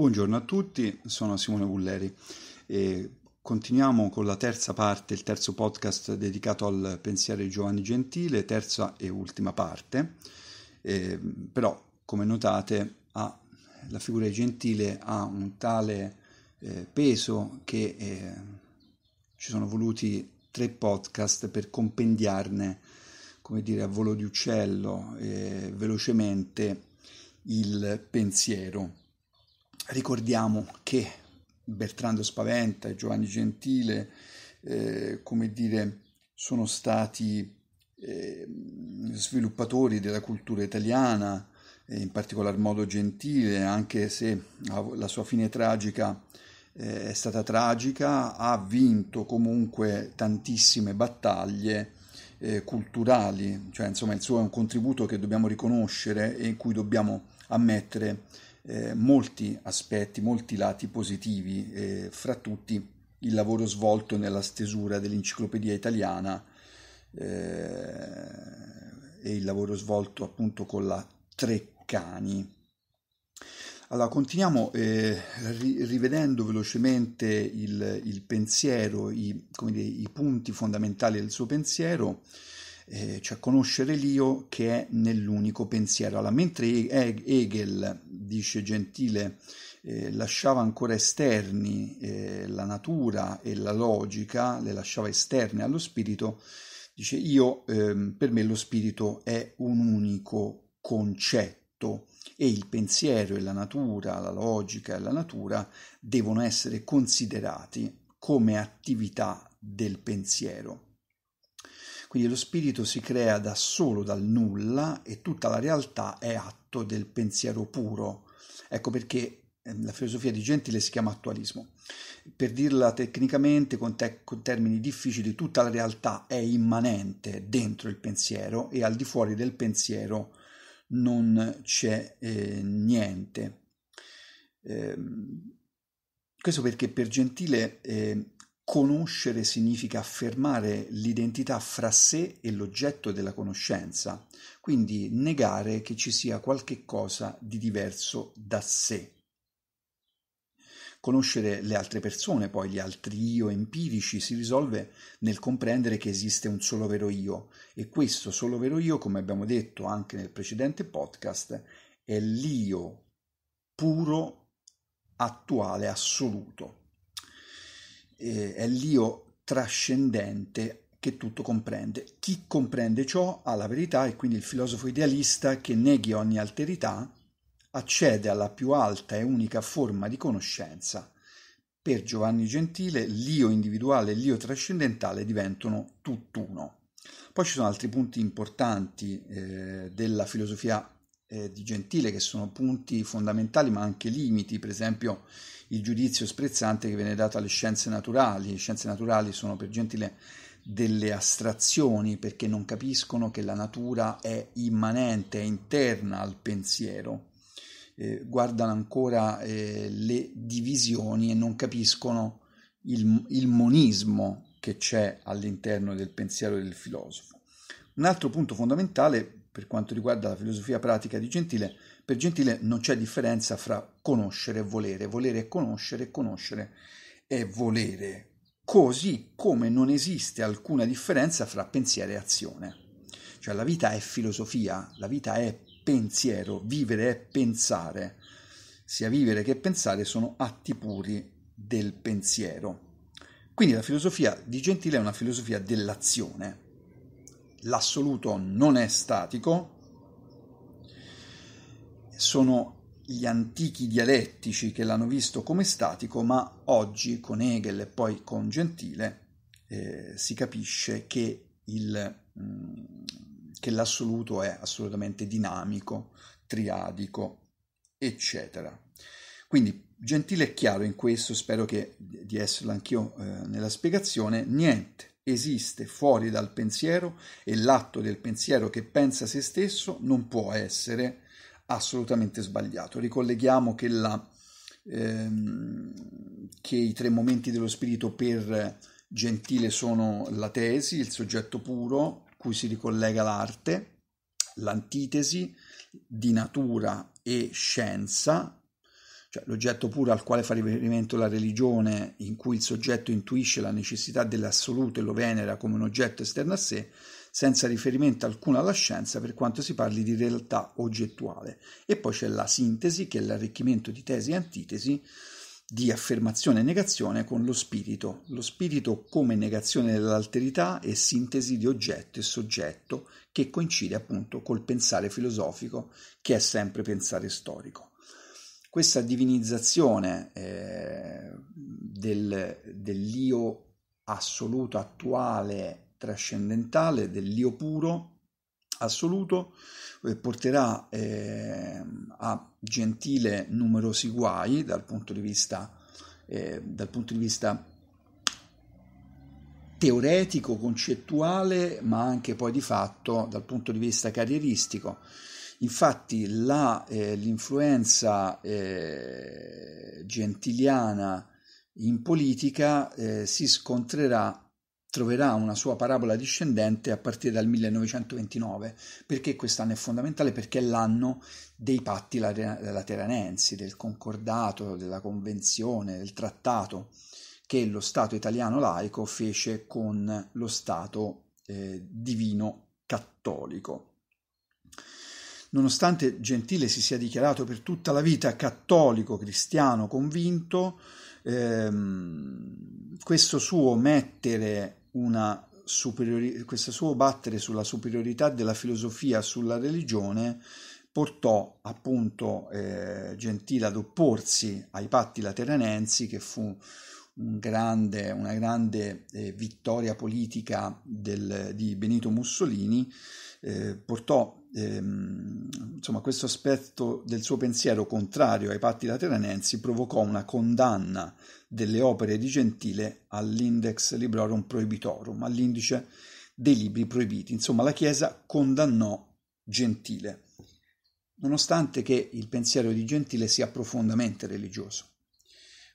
Buongiorno a tutti, sono Simone Gulleri e continuiamo con la terza parte, il terzo podcast dedicato al pensiero di Giovanni Gentile, terza e ultima parte, eh, però come notate ha, la figura di Gentile ha un tale eh, peso che eh, ci sono voluti tre podcast per compendiarne, come dire, a volo di uccello, eh, velocemente il pensiero ricordiamo che Bertrando Spaventa e Giovanni Gentile, eh, come dire, sono stati eh, sviluppatori della cultura italiana, in particolar modo Gentile, anche se la sua fine tragica eh, è stata tragica, ha vinto comunque tantissime battaglie eh, culturali, cioè insomma il suo è un contributo che dobbiamo riconoscere e in cui dobbiamo ammettere eh, molti aspetti, molti lati positivi, eh, fra tutti il lavoro svolto nella stesura dell'enciclopedia italiana eh, e il lavoro svolto appunto con la Treccani. Allora, continuiamo eh, rivedendo velocemente il, il pensiero, i, dire, i, punti fondamentali del suo pensiero, eh, cioè conoscere l'io che è nell'unico pensiero. Allora, mentre Hegel dice Gentile, eh, lasciava ancora esterni eh, la natura e la logica, le lasciava esterne allo spirito, dice io, eh, per me lo spirito è un unico concetto e il pensiero e la natura, la logica e la natura devono essere considerati come attività del pensiero. Quindi lo spirito si crea da solo dal nulla e tutta la realtà è atto del pensiero puro. Ecco perché ehm, la filosofia di Gentile si chiama attualismo. Per dirla tecnicamente, con, te- con, termini difficili, tutta la realtà è immanente dentro il pensiero e al di fuori del pensiero non c'è eh, niente. Eh, questo perché per Gentile eh, Conoscere significa affermare l'identità fra sé e l'oggetto della conoscenza, quindi negare che ci sia qualche cosa di diverso da sé. Conoscere le altre persone, poi gli altri io empirici, si risolve nel comprendere che esiste un solo vero io e questo solo vero io, come abbiamo detto anche nel precedente podcast, è l'io puro, attuale, assoluto eh, è l'io trascendente che tutto comprende. Chi comprende ciò ha la verità e quindi il filosofo idealista che neghi ogni alterità accede alla più alta e unica forma di conoscenza. Per Giovanni Gentile l'io individuale e l'io trascendentale diventano tutt'uno. Poi ci sono altri punti importanti eh, della filosofia eh, di Gentile, che sono punti fondamentali ma anche limiti, per esempio il giudizio sprezzante che viene dato alle scienze naturali. Le scienze naturali sono per Gentile delle astrazioni perché non capiscono che la natura è immanente, è interna al pensiero. Eh, guardano ancora eh, le divisioni e non capiscono il, il monismo che c'è all'interno del pensiero del filosofo. Un altro punto fondamentale per quanto riguarda la filosofia pratica di Gentile, per Gentile non c'è differenza fra conoscere e volere, volere è conoscere, conoscere è volere, così come non esiste alcuna differenza fra pensiero e azione. Cioè la vita è filosofia, la vita è pensiero, vivere è pensare, sia vivere che pensare sono atti puri del pensiero. Quindi la filosofia di Gentile è una filosofia dell'azione l'assoluto non è statico, sono gli antichi dialettici che l'hanno visto come statico, ma oggi con Hegel e poi con Gentile eh, si capisce che, il, mh, mm, che l'assoluto è assolutamente dinamico, triadico, eccetera. Quindi Gentile è chiaro in questo, spero che, di esserlo anch'io eh, nella spiegazione, niente esiste fuori dal pensiero e l'atto del pensiero che pensa se stesso non può essere assolutamente sbagliato. Ricolleghiamo che, la, ehm, che i tre momenti dello spirito per Gentile sono la tesi, il soggetto puro, cui si ricollega l'arte, l'antitesi di natura e scienza, cioè l'oggetto puro al quale fa riferimento la religione, in cui il soggetto intuisce la necessità dell'assoluto e lo venera come un oggetto esterno a sé, senza riferimento alcuno alla scienza per quanto si parli di realtà oggettuale. E poi c'è la sintesi, che è l'arricchimento di tesi e antitesi, di affermazione e negazione con lo spirito, lo spirito come negazione dell'alterità e sintesi di oggetto e soggetto che coincide appunto col pensare filosofico che è sempre pensare storico questa divinizzazione eh, del, dell'io assoluto, attuale, trascendentale, dell'io puro, assoluto, eh, porterà eh, a gentile numerosi guai dal punto di vista, eh, dal punto di vista teoretico, concettuale, ma anche poi di fatto dal punto di vista carrieristico. Infatti la, eh, l'influenza eh, gentiliana in politica eh, si scontrerà troverà una sua parabola discendente a partire dal 1929. Perché quest'anno è fondamentale? Perché è l'anno dei patti lateranensi, del concordato, della convenzione, del trattato che lo Stato italiano laico fece con lo Stato eh, divino cattolico. Nonostante Gentile si sia dichiarato per tutta la vita cattolico, cristiano, convinto, ehm, questo suo mettere una superiori- questo suo battere sulla superiorità della filosofia sulla religione portò appunto eh, Gentile ad opporsi ai patti lateranensi che fu un grande, una grande eh, vittoria politica del, di Benito Mussolini, eh, portò ehm, insomma, questo aspetto del suo pensiero contrario ai patti lateranensi provocò una condanna delle opere di Gentile all'index librorum prohibitorum, all'indice dei libri proibiti. Insomma, la Chiesa condannò Gentile, nonostante che il pensiero di Gentile sia profondamente religioso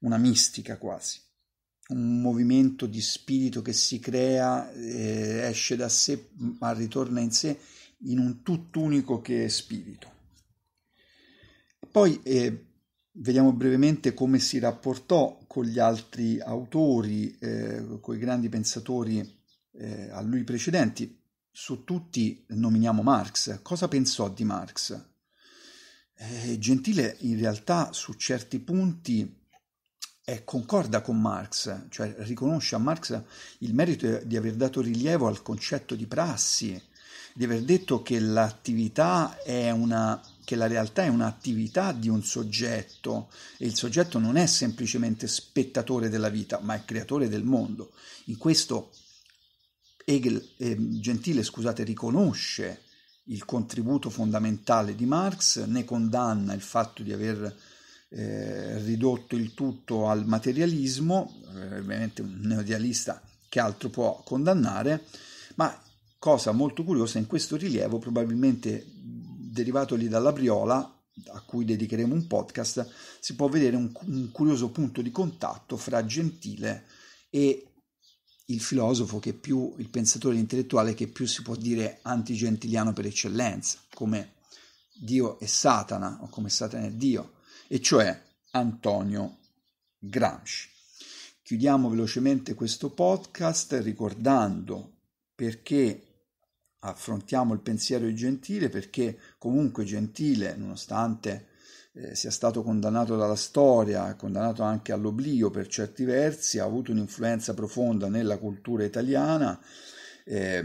una mistica quasi, un movimento di spirito che si crea, eh, esce da sé ma ritorna in sé in un tutt'unico che è spirito. Poi eh, vediamo brevemente come si rapportò con gli altri autori, eh, con i grandi pensatori eh, a lui precedenti. Su tutti nominiamo Marx. Cosa pensò di Marx? Eh, Gentile in realtà su certi punti eh, concorda con Marx, cioè riconosce a Marx il merito di aver dato rilievo al concetto di prassi, di aver detto che l'attività è una che la realtà è un'attività di un soggetto e il soggetto non è semplicemente spettatore della vita, ma è creatore del mondo. In questo Hegel, eh, Gentile scusate, riconosce il contributo fondamentale di Marx, ne condanna il fatto di aver eh, ridotto il tutto al materialismo, eh, ovviamente un neodialista che altro può condannare, ma cosa molto curiosa in questo rilievo, probabilmente derivato lì dalla Briola, a cui dedicheremo un podcast, si può vedere un, un curioso punto di contatto fra Gentile e il filosofo che più, il pensatore intellettuale che più si può dire antigentiliano per eccellenza, come Dio e Satana, o come Satana è Dio, e cioè Antonio Gramsci. Chiudiamo velocemente questo podcast ricordando perché affrontiamo il pensiero di Gentile, perché comunque Gentile, nonostante eh, sia stato condannato dalla storia, condannato anche all'oblio per certi versi, ha avuto un'influenza profonda nella cultura italiana eh,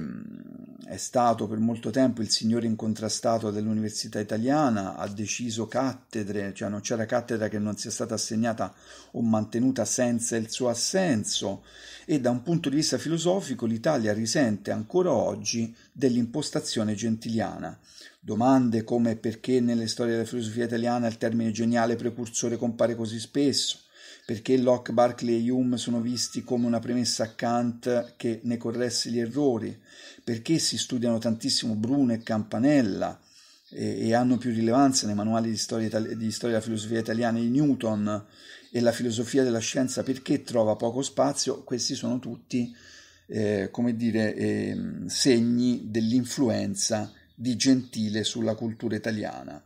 è stato per molto tempo il signore incontrastato dell'università italiana, ha deciso cattedre, cioè non c'era cattedra che non sia stata assegnata o mantenuta senza il suo assenso e da un punto di vista filosofico l'Italia risente ancora oggi dell'impostazione gentiliana. Domande come perché nelle storie della filosofia italiana il termine geniale precursore compare così spesso, perché Locke, Barclay e Hume sono visti come una premessa a Kant che ne corresse gli errori, perché si studiano tantissimo Bruno e Campanella e, e hanno più rilevanza nei manuali di storia, di storia, della filosofia italiana di Newton e la filosofia della scienza, perché trova poco spazio, questi sono tutti, eh, come dire, eh, segni dell'influenza di Gentile sulla cultura italiana.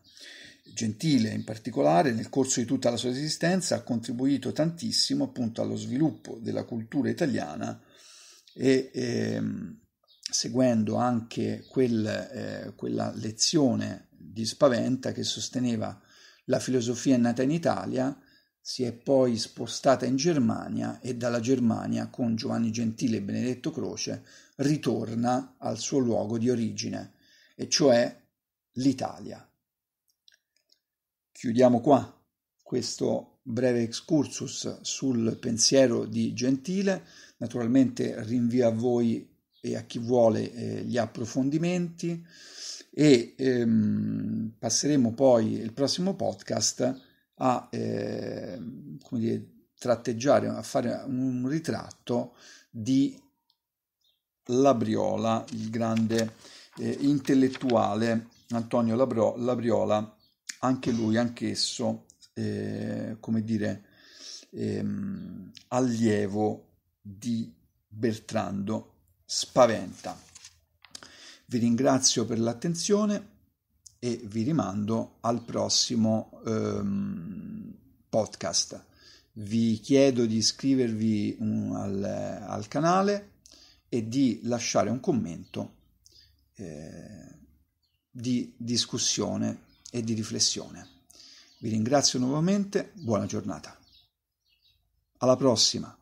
Gentile in particolare nel corso di tutta la sua esistenza ha contribuito tantissimo appunto allo sviluppo della cultura italiana e ehm, seguendo anche quel, eh, quella lezione di Spaventa che sosteneva la filosofia è nata in Italia, si è poi spostata in Germania e dalla Germania con Giovanni Gentile e Benedetto Croce ritorna al suo luogo di origine, e cioè l'Italia. Chiudiamo qua questo breve excursus sul pensiero di Gentile. Naturalmente rinvio a voi e a chi vuole eh, gli approfondimenti e ehm, passeremo poi il prossimo podcast a eh, come dire, tratteggiare, a fare un ritratto di Labriola, il grande eh, intellettuale Antonio Labro- Labriola anche lui, anch'esso, eh, come dire, ehm, allievo di Bertrando Spaventa. Vi ringrazio per l'attenzione e vi rimando al prossimo ehm, podcast. Vi chiedo di iscrivervi um, al, al, canale e di lasciare un commento eh, di discussione e di riflessione. Vi ringrazio nuovamente, buona giornata. Alla prossima!